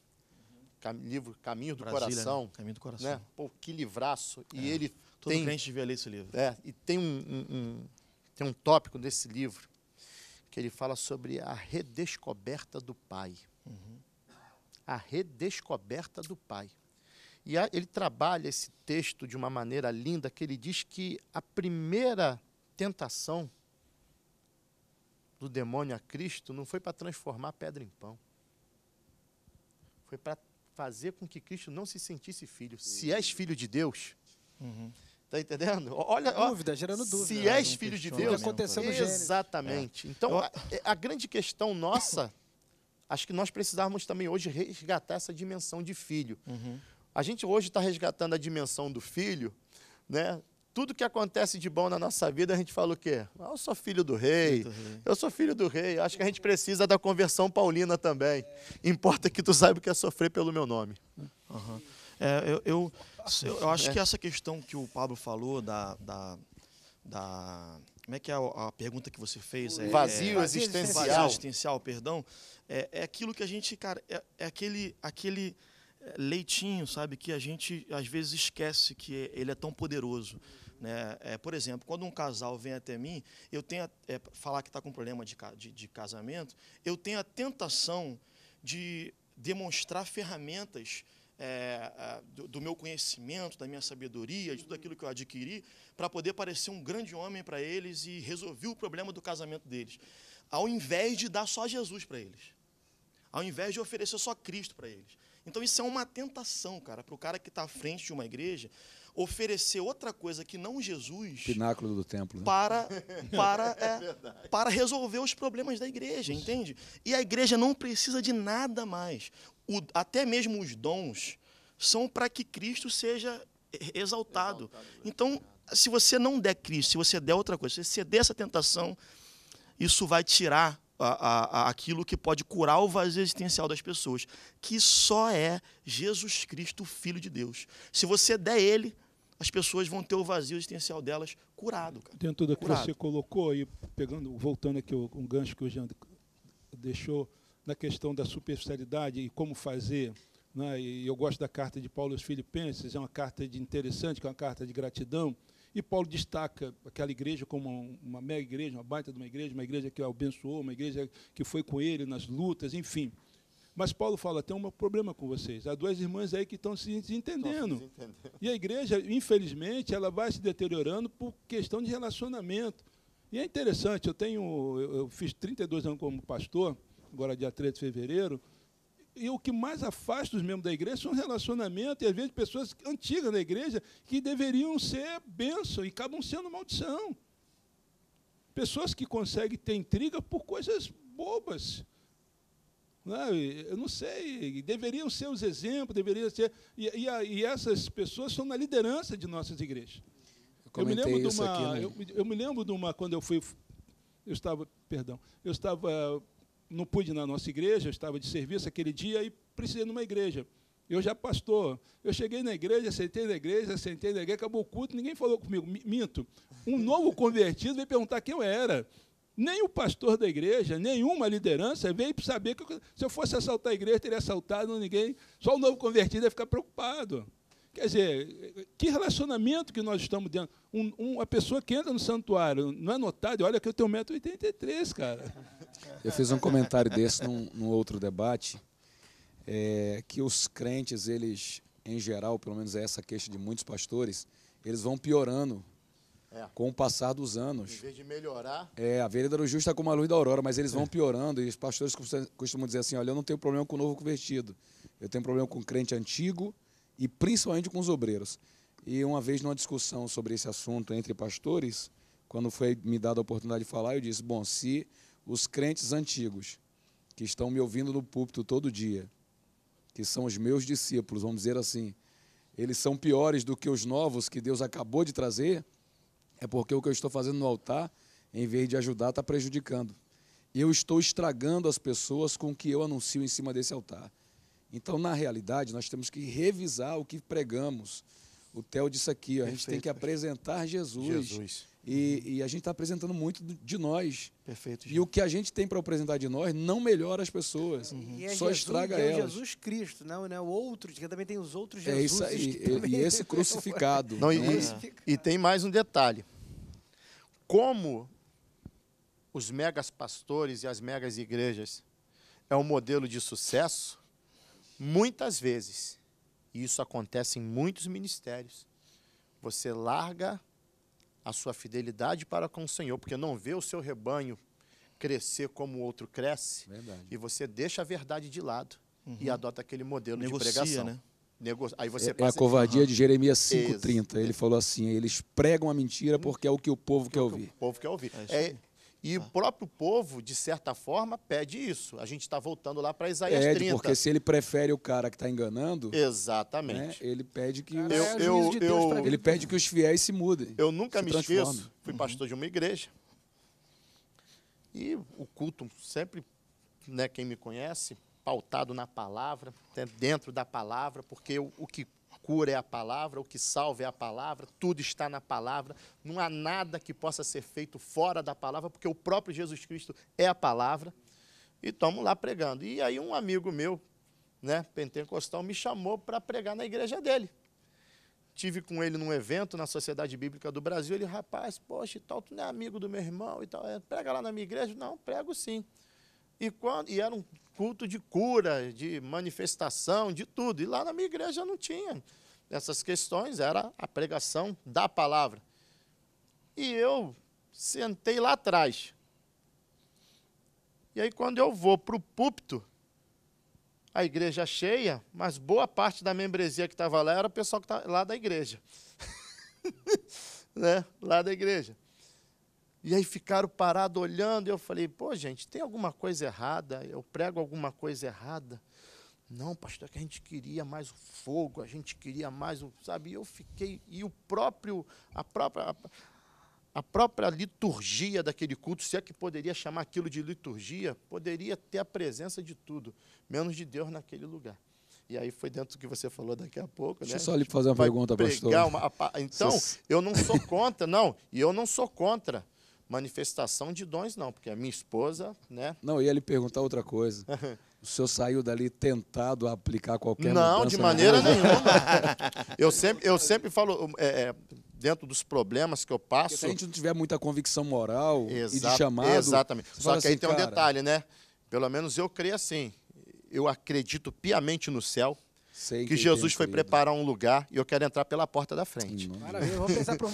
livro Caminho do Brasília, né? Coração. Né? Caminho do né? Coração. Né? Pô, que livraço. É. E ele Todo tem, crente devia ler esse livro. É, e tem um, um, um, tem um tópico desse livro que ele fala sobre a redescoberta do pai. Uhum. A redescoberta do pai. E a, ele trabalha esse texto de uma maneira linda, que ele diz que a primeira tentação do demônio a Cristo não foi para transformar pedra em pão. Foi para fazer com que Cristo não se sentisse filho. Se és filho de Deus, uhum. Está entendendo? Olha, ó, dúvida, gerando dúvida. Se és né, filho de Deus, aconteceu exatamente. É. Então, a, é, a, grande questão nossa, acho que nós precisamos também hoje resgatar essa dimensão de filho. Uhum. A gente hoje está resgatando a dimensão do filho, né? Tudo que acontece de bom na nossa vida, a gente fala o quê? Ah, eu sou filho do rei, do rei, eu sou filho do rei. Acho que a gente precisa da conversão paulina também. Importa que tu saiba o que é sofrer pelo meu nome. Uhum. É, eu, eu eu acho é. que essa questão que o Pablo falou da, da, da como é que é a, a, pergunta que você fez? É, vazio é, existencial. Vazio existencial, perdão. É, é aquilo que a gente, cara, é, é, aquele, aquele é, leitinho, sabe, que a gente às vezes esquece que ele é tão poderoso. Né? É, por exemplo, quando um casal vem até mim, eu tenho é, falar que está com problema de, de, de casamento, eu tenho a tentação de demonstrar ferramentas é, do, do, meu conhecimento, da minha sabedoria, de tudo aquilo que eu adquiri, para poder parecer um grande homem para eles e resolver o problema do casamento deles. Ao invés de dar só Jesus para eles. Ao invés de oferecer só Cristo para eles. Então isso é uma tentação, cara, para o cara que está à frente de uma igreja oferecer outra coisa que não Jesus. Pináculo do templo. Né? Para, para, é, é para resolver os problemas da igreja, entende? E a igreja não precisa de nada mais. O, até mesmo os dons são para que Cristo seja exaltado. Né? Então, se você não der Cristo, se você der outra coisa, se você ceder essa tentação, isso vai tirar a, a, aquilo que pode curar o vazio existencial das pessoas, que só é Jesus Cristo, Filho de Deus. Se você der ele, as pessoas vão ter o vazio existencial delas curado. Cara. Dentro tudo que você colocou aí, pegando, voltando aqui um gancho que o Jean deixou na questão da superficialidade e como fazer. Né? E eu gosto da carta de Paulo aos Filipenses, é uma carta de interessante, que é uma carta de gratidão. E Paulo destaca aquela igreja como uma, uma mega igreja, uma baita de uma igreja, uma igreja que o abençoou, uma igreja que foi com ele nas lutas, enfim. Mas Paulo fala: tem um problema com vocês. Há duas irmãs aí que estão se desentendendo. E a igreja, infelizmente, ela vai se deteriorando por questão de relacionamento. E é interessante, eu tenho, eu, eu fiz 32 anos como pastor, agora dia 13 de fevereiro, e o que mais afasta os membros da igreja são relacionamentos, e às vezes pessoas antigas da igreja que deveriam ser bênção e acabam sendo maldição. Pessoas que conseguem ter intriga por coisas bobas. Não, né? eu não sei, deveriam ser os exemplos, deveriam ser. E, e, e essas pessoas são na liderança de nossas igrejas. Eu, eu me lembro de uma. Aqui, né? eu, eu, me lembro de uma, quando eu fui. Eu estava, perdão, eu estava. Não pude ir na nossa igreja, eu estava de serviço aquele dia e precisei numa igreja. Eu já pastor. Eu cheguei na igreja, sentei na igreja, sentei na igreja, acabou o culto, ninguém falou comigo. Minto. Um novo convertido veio perguntar quem eu era. Nem o pastor da igreja, nenhuma liderança veio para saber que se eu fosse assaltar a igreja, teria assaltado ninguém. Só o novo convertido ia ficar preocupado. Quer dizer, que relacionamento que nós estamos dentro? Um, um, uma pessoa que entra no santuário não é notada, olha que eu tenho 1,83m, cara. Eu fiz um comentário desse num, num outro debate, é, que os crentes, eles, em geral, pelo menos é essa queixa de muitos pastores, eles vão piorando é. Com o passar dos anos. Em vez de melhorar. É, a vereda do justo está como a luz da aurora, mas eles vão é. piorando e os pastores costumam dizer assim: olha, eu não tenho problema com o novo convertido, eu tenho problema com o crente antigo e principalmente com os obreiros. E uma vez numa discussão sobre esse assunto entre pastores, quando foi me dada a oportunidade de falar, eu disse: bom, se os crentes antigos que estão me ouvindo no púlpito todo dia, que são os meus discípulos, vamos dizer assim, eles são piores do que os novos que Deus acabou de trazer, é porque o que eu estou fazendo no altar, em vez de ajudar, está prejudicando. Eu estou estragando as pessoas com o que eu anuncio em cima desse altar. Então, na realidade, nós temos que revisar o que pregamos. O Theo disse aqui, a gente tem que apresentar Jesus, Jesus. E, e, a gente está apresentando muito de nós. Perfeito. Gente. E o que a gente tem para apresentar de nós não melhora as pessoas, uhum. é só Jesus, estraga é elas. Jesus Cristo, não, né? O outro, que também tem os outros Jesus. É isso aí. E, e esse crucificado. Não, né? e, e tem mais um detalhe. Como os megas pastores e as megas igrejas é um modelo de sucesso, muitas vezes, e isso acontece em muitos ministérios, você larga a sua fidelidade para com o Senhor, porque não vê o seu rebanho crescer como o outro cresce, verdade. e você deixa a verdade de lado uhum. e adota aquele modelo Negocia, de pregação. Né? Nego... Aí você é, é a covardia uhum. de Jeremias 5,30. Ele falou assim: eles pregam a mentira porque é o que o povo é quer que ouvir. O povo quer ouvir. É, é e ah. o próprio povo, de certa forma, pede isso. A gente está voltando lá para Isaías pede, 30. Porque se ele prefere o cara que está enganando. Né, Exatamente. Né, ele pede que é os, eu, de eu, ele pede que os fiéis se mudem. Eu nunca me transforme. esqueço. Fui uhum. pastor de uma igreja. E o culto sempre, né, quem me conhece, pautado na palavra, né, dentro da palavra, porque o, o que cura é a palavra, o que salva é a palavra, tudo está na palavra, não há nada que possa ser feito fora da palavra, porque o próprio Jesus Cristo é a palavra. E estamos lá pregando. E aí um amigo meu, né, pentecostal, me chamou para pregar na igreja dele. Tive com ele num evento na Sociedade Bíblica do Brasil, ele, rapaz, poxa, tal, tu não é amigo do meu irmão e tal, é, prega lá na minha igreja? Não, prego sim. E, quando, e era um culto de cura, de manifestação, de tudo. E lá na minha igreja não tinha essas questões, era a pregação da palavra. E eu sentei lá atrás. E aí, quando eu vou para o púlpito, a igreja é cheia, mas boa parte da membresia que estava lá era o pessoal que tá lá da igreja. né? Lá da igreja. E aí ficaram parados olhando, e eu falei, pô, gente, tem alguma coisa errada? Eu prego alguma coisa errada? Não, pastor, é que a gente queria mais o fogo, a gente queria mais o, sabe? E eu fiquei e o próprio a própria a própria liturgia daquele culto, se é que poderia chamar aquilo de liturgia, poderia ter a presença de tudo, menos de Deus naquele lugar. E aí foi dentro do que você falou daqui a pouco. Deixa né? eu só lhe fazer uma pergunta, pastor. Uma, então, eu não sou contra, não, e eu não sou contra manifestação de dons, não, porque a minha esposa, né? Não, eu ia lhe perguntar outra coisa. O senhor saiu dali tentado a aplicar qualquer Não, de maneira nenhuma. Eu sempre, eu sempre falo, é, é, dentro dos problemas que eu passo. Porque se a gente não tiver muita convicção moral e de chamado. Exatamente. Só que assim, aí tem um detalhe, né? Pelo menos eu creio assim. Eu acredito piamente no céu. Sei que, Jesus foi preparar um lugar e eu quero entrar pela porta da frente. Maravilha, vamos pensar para um...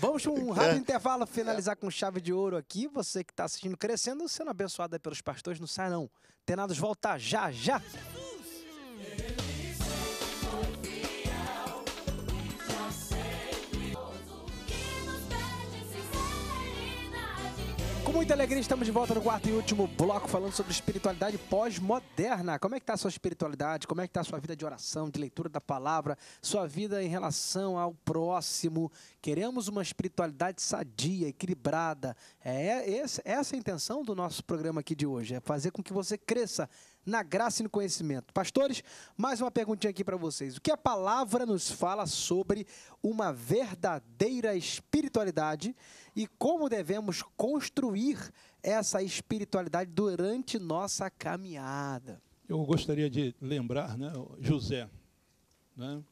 vamos para um rápido é. intervalo, finalizar com chave de ouro aqui. Você que está assistindo Crescendo, sendo abençoada pelos pastores, não sai não. Tenados volta já, já! Com muita alegria, estamos de volta no quarto e último bloco falando sobre espiritualidade pós-moderna. Como é que está a sua espiritualidade? Como é que está a sua vida de oração, de leitura da palavra? Sua vida em relação ao próximo? Queremos uma espiritualidade sadia, equilibrada. É, é essa é a intenção do nosso programa aqui de hoje, é fazer com que você cresça na graça e no conhecimento. Pastores, mais uma perguntinha aqui para vocês. O que a palavra nos fala sobre uma verdadeira espiritualidade e como devemos construir essa espiritualidade durante nossa caminhada? Eu gostaria de lembrar, né, José, né?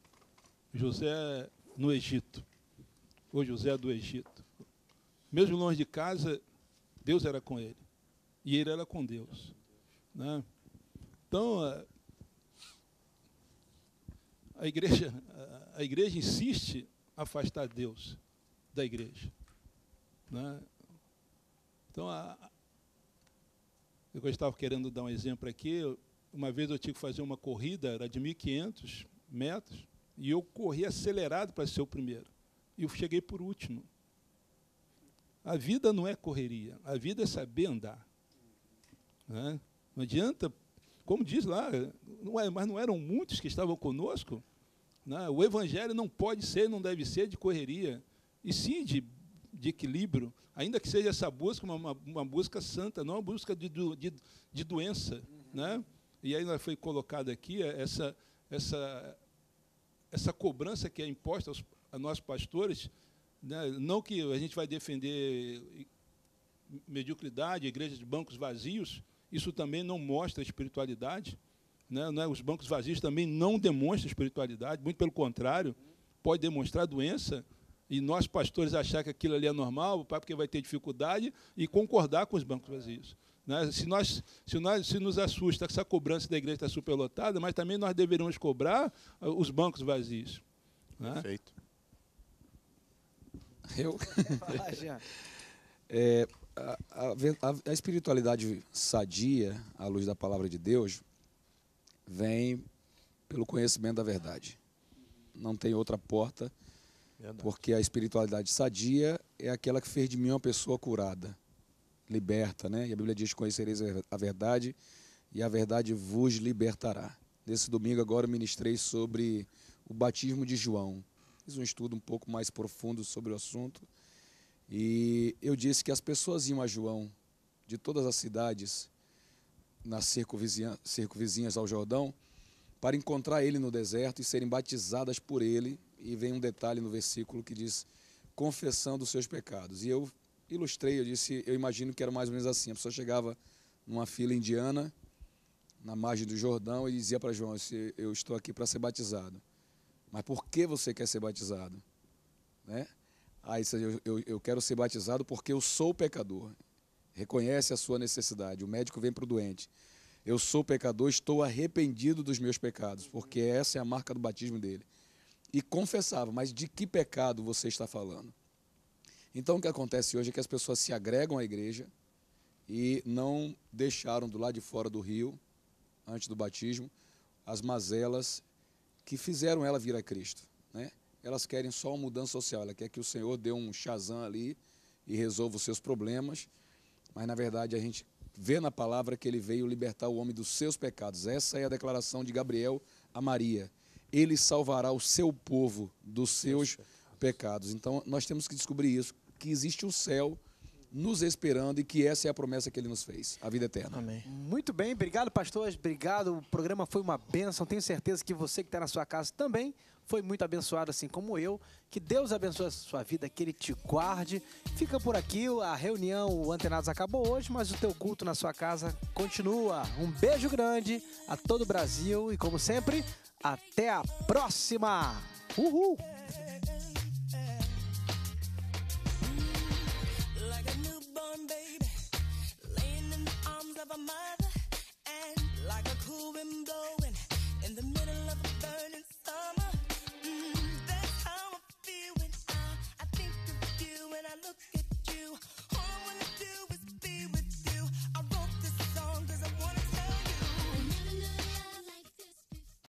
José no Egito, ou José do Egito. Mesmo longe de casa, Deus era com ele. E ele era com Deus. Né? Então, a igreja, a igreja insiste em afastar Deus da igreja. Né? Então, a, eu estava querendo dar um exemplo aqui. Uma vez eu tive que fazer uma corrida, era de 1.500 metros, e eu corri acelerado para ser o primeiro. E eu cheguei por último. A vida não é correria, a vida é saber andar. Né? Não adianta como diz lá, não é, mas não eram muitos que estavam conosco? Né? O evangelho não pode ser, não deve ser de correria, e sim de, de equilíbrio, ainda que seja essa busca uma, uma busca santa, não uma busca de, de, de doença. Né? E aí foi colocada aqui é, essa, essa, essa cobrança que é imposta aos, a nós pastores, né? não que a gente vai defender mediocridade, igrejas de bancos vazios, isso também não mostra espiritualidade. Né? Né? Os bancos vazios também não demonstram espiritualidade, muito pelo contrário, pode demonstrar doença. E nós, pastores, achar que aquilo ali é normal, porque vai ter dificuldade, e concordar com os bancos vazios. Né? Se, nós, se, nós, se nos assusta que essa cobrança da igreja está superlotada, mas também nós deveríamos cobrar ah, os bancos vazios. Né? Perfeito. Eu? é, a, a, a espiritualidade sadia, à luz da palavra de Deus, vem pelo conhecimento da verdade. Não tem outra porta, verdade. porque a espiritualidade sadia é aquela que fez de mim uma pessoa curada, liberta, né? E a Bíblia diz: Conhecereis a verdade, e a verdade vos libertará. Nesse domingo, agora, eu ministrei sobre o batismo de João. Fiz um estudo um pouco mais profundo sobre o assunto e eu disse que as pessoas iam a João de todas as cidades nas circunvizinha, circunvizinhas ao Jordão para encontrar ele no deserto e serem batizadas por ele. E vem um detalhe no versículo que diz: confessando os seus pecados. E eu ilustrei, eu disse, eu imagino que era mais ou menos assim: a pessoa chegava numa fila indiana, na margem do Jordão, e dizia para João: Eu estou aqui para ser batizado. Mas por que você quer ser batizado? Né? Ah, isso eu, eu, eu quero ser batizado porque eu sou pecador. Reconhece a sua necessidade. O médico vem para o doente. Eu sou pecador, estou arrependido dos meus pecados, porque essa é a marca do batismo dele. E confessava, mas de que pecado você está falando? Então o que acontece hoje é que as pessoas se agregam à igreja e não deixaram do lado de fora do rio, antes do batismo, as mazelas que fizeram ela vir a Cristo. Né? elas querem só uma mudança social, ela quer que o Senhor dê um Shazam ali e resolva os seus problemas, mas na verdade a gente vê na palavra que ele veio libertar o homem dos seus pecados. Essa é a declaração de Gabriel a Maria. Ele salvará o seu povo dos seus pecados. pecados. Então nós temos que descobrir isso, que existe o céu nos esperando e que essa é a promessa que ele nos fez, a vida eterna. Amém. Muito bem, obrigado, pastores, obrigado. O programa foi uma bênção. Tenho certeza que você que está na sua casa também foi muito abençoado, assim como eu. Que Deus abençoe a sua vida, que Ele te guarde. Fica por aqui, a reunião, o Antenados acabou hoje, mas o teu culto na sua casa continua. Um beijo grande a todo o Brasil e, como sempre, até a próxima! Uhul! like a cool wind blowing in the middle of a burning when I look at you. All I wanna do is